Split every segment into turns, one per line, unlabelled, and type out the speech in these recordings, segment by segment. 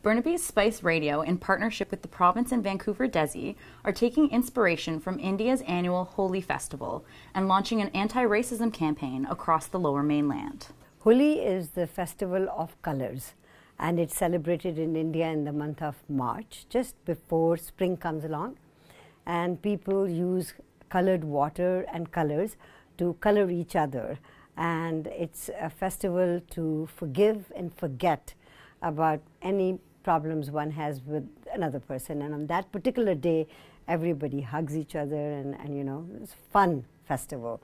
Burnaby's Spice Radio, in partnership with the province and Vancouver Desi, are taking inspiration from India's annual Holi Festival and launching an anti racism campaign across the lower mainland.
Holi is the festival of colors and it's celebrated in India in the month of March, just before spring comes along. And people use colored water and colors to color each other. And it's a festival to forgive and forget about any problems one has with another person. And on that particular day, everybody hugs each other and, and you know, it's fun festival.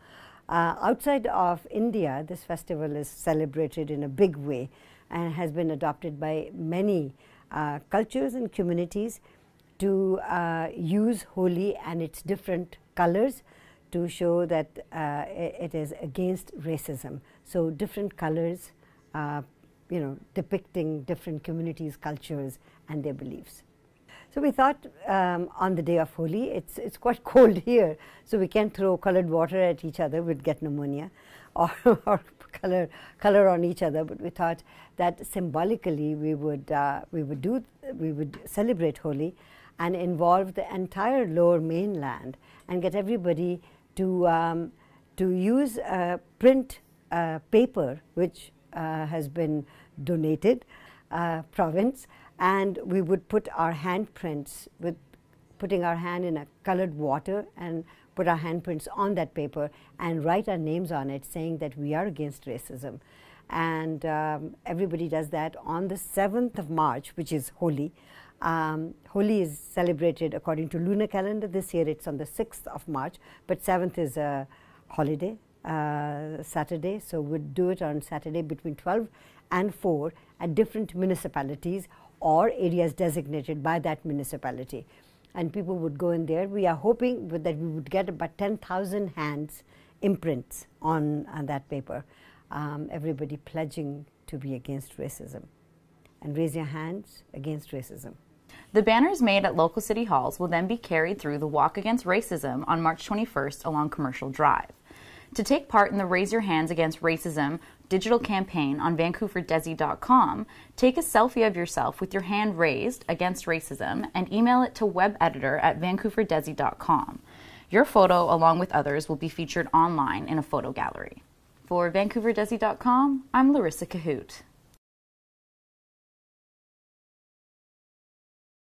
Uh, outside of India, this festival is celebrated in a big way and has been adopted by many uh, cultures and communities to uh, use Holi and its different colors to show that uh, it is against racism. So different colors uh, you know, depicting different communities, cultures, and their beliefs. So we thought um, on the day of Holi, it's, it's quite cold here, so we can throw colored water at each other, we'd get pneumonia, or, or color, color on each other. But we thought that symbolically we would, uh, we would, do, we would celebrate Holi and involve the entire lower mainland and get everybody to, um, to use uh, print uh, paper, which uh, has been donated uh, province and we would put our handprints with putting our hand in a colored water and put our handprints on that paper and write our names on it saying that we are against racism. And um, everybody does that on the 7th of March, which is Holi. Um, Holi is celebrated according to lunar calendar. This year it's on the 6th of March, but 7th is a holiday, uh, Saturday. So we would do it on Saturday between 12 and 4 at different municipalities or areas designated by that municipality. And people would go in there. We are hoping that we would get about 10,000 hands imprints on, on that paper. Um, everybody pledging to be against racism. And raise your hands against racism. The banners made at local city halls will
then be carried through the Walk Against Racism on March 21st along Commercial Drive. To take part in the Raise Your Hands Against Racism digital campaign on VancouverDesi.com, take a selfie of yourself with your hand raised against racism and email it to webeditor at VancouverDesi.com. Your photo, along with others, will be featured online in a photo gallery. For VancouverDesi.com, I'm Larissa Cahoot.